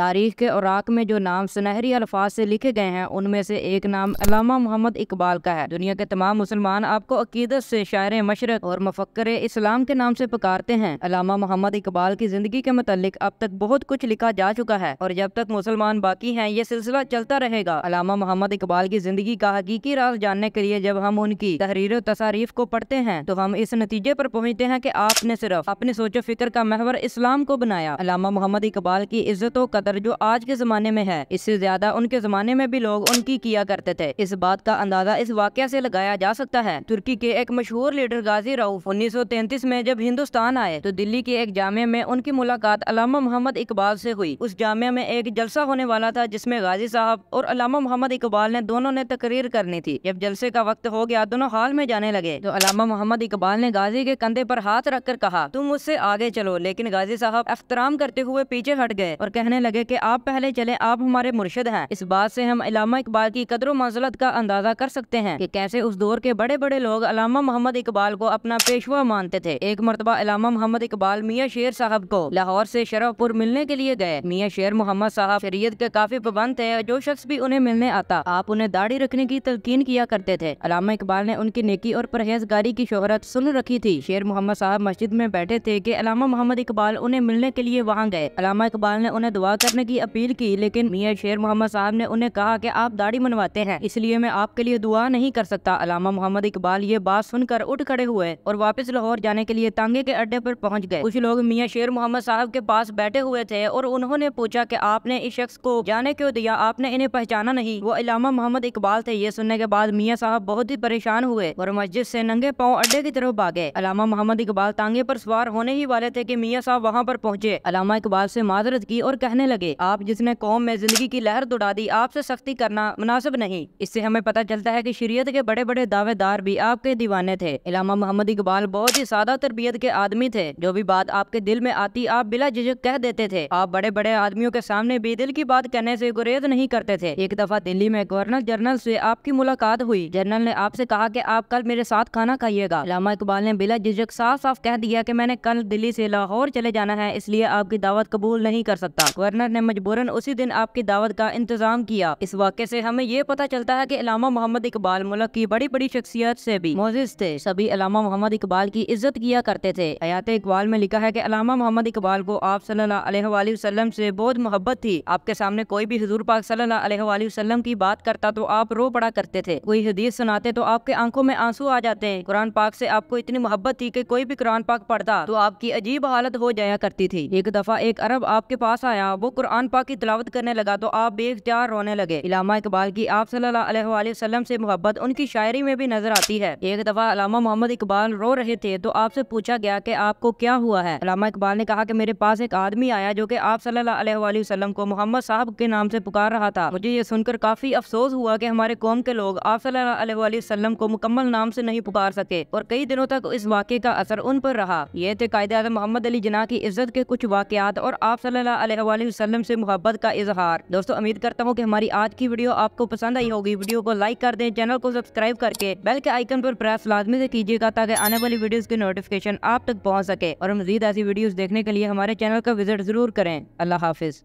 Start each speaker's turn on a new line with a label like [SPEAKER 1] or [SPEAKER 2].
[SPEAKER 1] तारीख़ के औराक में जो नाम सुनहरी अल्फाज से लिखे गए हैं उनमें से एक नाम अलामा मोहम्मद इकबाल का है दुनिया के तमाम मुसलमान आपको अकीदत से शायर मशरक और मफक्र इस्लाम के नाम से पुकारते हैं अलामा मोहम्मद इकबाल की ज़िंदगी के मतलब अब तक बहुत कुछ लिखा जा चुका है और जब तक मुसलमान बाकी है ये सिलसिला चलता रहेगा अलामा मोहम्मद इकबाल की ज़िंदगी का हकीकी राज जानने के लिए जब हम उनकी तहरीर तसारीफ को पढ़ते हैं तो हम इस नतीजे पर पहुँचते हैं की आपने सिर्फ अपने सोचो फिक्र का महवर इस्लाम को बनाया अलामा मोहम्मद इकबाल की इज्जत कदर कदर जो आज के जमाने में है इससे ज्यादा उनके जमाने में भी लोग उनकी किया करते थे इस बात का अंदाजा इस वाक्य से लगाया जा सकता है तुर्की के एक मशहूर लीडर गाजी राउफ 1933 में जब हिंदुस्तान आए तो दिल्ली के एक जामे में उनकी मुलाकात अलामा मोहम्मद इकबाल से हुई उस जामे में एक जलसा होने वाला था जिसमे गाजी साहब और अलामा मोहम्मद इकबाल ने दोनों ने तकरीर करनी थी जब जलसे का वक्त हो गया दोनों हाल में जाने लगे तो अलामा मोहम्मद इकबाल ने गाजी के कंधे पर हाथ रखकर कहा तुम मुझसे आगे चलो लेकिन गाजी साहब एहतराम करते हुए पीछे हट गए और कहने लगे लगे कि आप पहले चले आप हमारे मुर्शद हैं इस बात से हम अलामा इकबाल की कदर मंजलत का अंदाजा कर सकते हैं कि कैसे उस दौर के बड़े बड़े लोग अलामा मोहम्मद इकबाल को अपना पेशवा मानते थे एक मरतबा अलामा मोहम्मद इकबाल मियाँ शेर साहब को लाहौर ऐसी शरफपुर मिलने के लिए गए मियाँ शेर मोहम्मद साहब शरीय के काफी पाबंद थे जो शख्स भी उन्हें मिलने आता आप उन्हें दाढ़ी रखने की तलकीन किया करते थे अलामा इकबाल ने उनकी नेकी और परहेजगारी की शोहरत सुन रखी थी शेर मोहम्मद साहब मस्जिद में बैठे थे की अलामा मोहम्मद इकबाल उन्हें मिलने के लिए वहाँ गए अलामा इकबाल ने उन्हें दुआ करने की अपील की लेकिन मियाँ शेर मोहम्मद साहब ने उन्हें कहा कि आप दाढ़ी मनवाते हैं इसलिए मैं आपके लिए दुआ नहीं कर सकता अलामा मोहम्मद इकबाल ये बात सुनकर उठ खड़े हुए और वापस लाहौर जाने के लिए तांगे के अड्डे पर पहुंच गए कुछ लोग मियाँ शेर मोहम्मद साहब के पास बैठे हुए थे और उन्होंने पूछा कि आपने इस शख्स को जाने क्यों दिया आपने इन्हें पहचाना नहीं वो अलामा मोहम्मद इकबाल थे ये सुनने के बाद मियाँ साहब बहुत ही परेशान हुए और मस्जिद से नंगे पाँव अड्डे की तरफ भागे अलामा मोहम्मद इकबाल तांगे पर सवार होने ही वाले थे की मियाँ साहब वहाँ पर पहुँचे अलामा इकबाल ऐसी माजरत की और कहने लगे आप जिसने कौम में जिंदगी की लहर दौड़ा दी आपसे सख्ती करना मुनासिब नहीं इससे हमें पता चलता है की शरीयत के बड़े बड़े दावेदार भी आपके दीवाने थे इलामा मोहम्मद इकबाल बहुत ही सादा तरबियत के आदमी थे जो भी बात आपके दिल में आती आप बिला झिझक कह देते थे आप बड़े बड़े आदमियों के सामने भी दिल की बात करने ऐसी गुरेज नहीं करते थे एक दफा दिल्ली में गवर्नर जनरल ऐसी आपकी मुलाकात हुई जनरल ने आपसे कहा की आप कल मेरे साथ खाना खाइएगा इलामा इकबाल ने बिला झिझक साफ साफ कह दिया की मैंने कल दिल्ली ऐसी लाहौर चले जाना है इसलिए आपकी दावत कबूल नहीं कर सकता गवर्नर गवर्नर ने मजबूरन उसी दिन आपकी दावत का इंतजाम किया इस वाक्य से हमें ये पता चलता है कि अलामा मोहम्मद इकबाल मुल्क की बड़ी बड़ी शख्सियत से भी मोजिज थे सभी अलामा मोहम्मद इकबाल की इज्जत किया करते थे हयात इकबाल में लिखा है की अलामा मोहम्मद इकबाल को आप सल्लाम से बहुत मोहब्बत थी आपके सामने कोई भी हजूर पाक सल्लाम की बात करता तो आप रो पड़ा करते थे कोई हदीस सुनाते तो आपके आंखों में आंसू आ जाते हैं कुरान पाक से आपको इतनी मोहब्बत थी कि कोई भी कुरान पाक पढ़ता तो आपकी अजीब हालत हो जाया करती थी एक दफा एक अरब आपके पास आया वो कुरान पाक की तलावत करने लगा तो आप बेख्तियार रोने लगे इलामा इकबाल की आप वसल्लम से मोहब्बत उनकी शायरी में भी नजर आती है एक दफा अलामा मोहम्मद इकबाल रो रहे थे तो आपसे पूछा गया की आपको क्या हुआ है अलामा इकबाल ने कहा की मेरे पास एक आदमी आया जो की आप सल्लाम को मोहम्मद साहब के नाम से पुकार रहा था मुझे ये सुनकर काफी अफसोस हुआ की हमारे कौम के लोग आप सल्लाम को मुकम्मल नाम से नहीं पुकार सके और कई दिनों तक इस वाक्य का असर उन पर रहा ये थे कायदे आजम मोहम्मद अली जना की इज्जत के कुछ वाकयात और आप सल्लाम वसल्लम से मोहब्बत का इजहार दोस्तों उम्मीद करता हूँ कि हमारी आज की वीडियो आपको पसंद आई होगी वीडियो को लाइक कर दें चैनल को सब्सक्राइब करके बेल के आइकन पर प्रेस लाजमी से कीजिएगा ताकि आने वाली वीडियो की नोटिफिकेशन आप तक पहुँच सके और मजीद ऐसी वीडियो देखने के लिए हमारे चैनल का विजिट जरूर करें अल्लाह हाफिज